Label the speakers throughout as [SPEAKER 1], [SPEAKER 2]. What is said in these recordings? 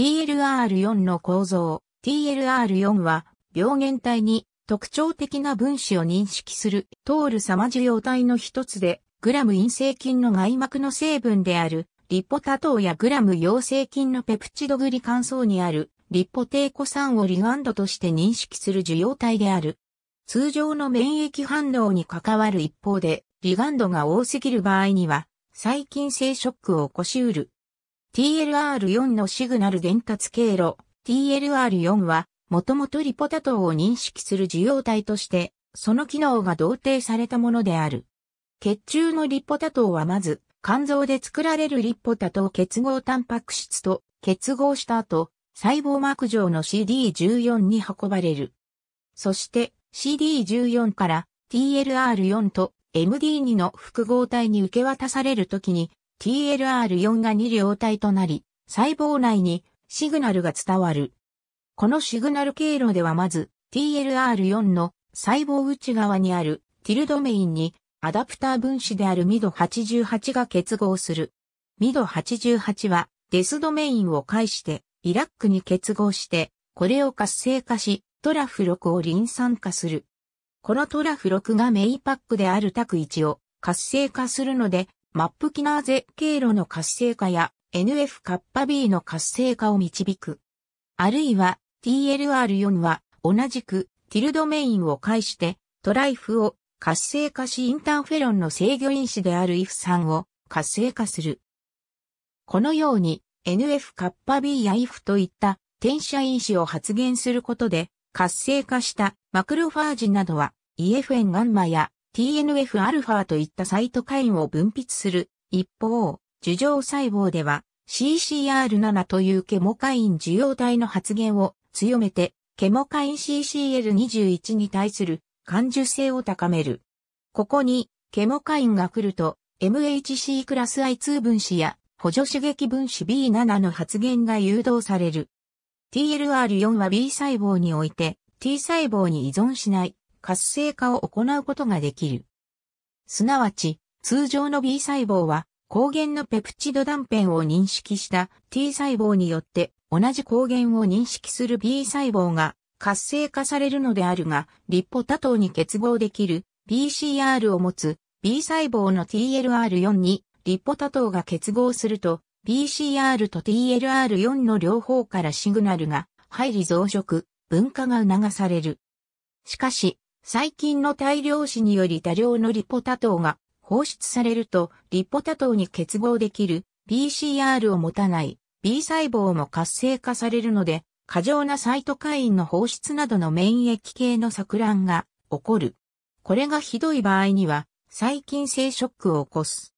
[SPEAKER 1] TLR4 の構造。TLR4 は病原体に特徴的な分子を認識する通る様受容体の一つで、グラム陰性菌の外膜の成分であるリポタ糖やグラム陽性菌のペプチドグリカン層にあるリポテーコ酸をリガンドとして認識する受容体である。通常の免疫反応に関わる一方で、リガンドが多すぎる場合には、細菌性ショックを起こしうる TLR4 のシグナル伝達経路 TLR4 は、もともとリポタ糖を認識する受容体として、その機能が同定されたものである。血中のリポタ糖はまず、肝臓で作られるリポタ糖結合タンパク質と結合した後、細胞膜上の CD14 に運ばれる。そして CD14 から TLR4 と MD2 の複合体に受け渡されるときに TLR4 が2両体となり、細胞内にシグナルが伝わる。このシグナル経路ではまず TLR4 の細胞内側にあるティルドメインにアダプター分子であるミド88が結合する。ミド88はデスドメインを介してイラックに結合して、これを活性化し、トラフ6をリン酸化する。このトラフ6がメイパックであるタク1を活性化するので、マップキナーゼ経路の活性化や NF カッパ B の活性化を導く。あるいは TLR4 は同じくティルドメインを介してトライフを活性化しインターフェロンの制御因子である IF3 を活性化する。このように NF カッパ B や IF といった転写因子を発現することで活性化したマクロファージなどは EFN ガンマや TNFα といったサイトカインを分泌する。一方、樹状細胞では CCR7 というケモカイン受容体の発現を強めて、ケモカイン CCL21 に対する感受性を高める。ここに、ケモカインが来ると、MHC クラス I2 分子や補助刺激分子 B7 の発現が誘導される。TLR4 は B 細胞において T 細胞に依存しない活性化を行うことができる。すなわち、通常の B 細胞は、抗原のペプチド断片を認識した T 細胞によって同じ抗原を認識する B 細胞が活性化されるのであるが、立歩多糖に結合できる BCR を持つ B 細胞の TLR4 に立歩多糖が結合すると、BCR と TLR4 の両方からシグナルが入り増殖、分化が促される。しかし、細菌の大量死により多量のリポタ糖が放出されると、リポタ糖に結合できる PCR を持たない B 細胞も活性化されるので、過剰なサイトカインの放出などの免疫系の錯乱が起こる。これがひどい場合には、細菌性ショックを起こす。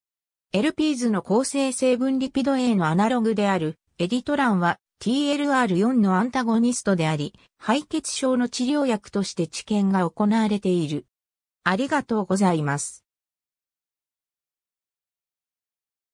[SPEAKER 1] LPs の構成成分リピド A のアナログであるエディトランは TLR4 のアンタゴニストであり、敗血症の治療薬として治験が行われている。ありがとうございます。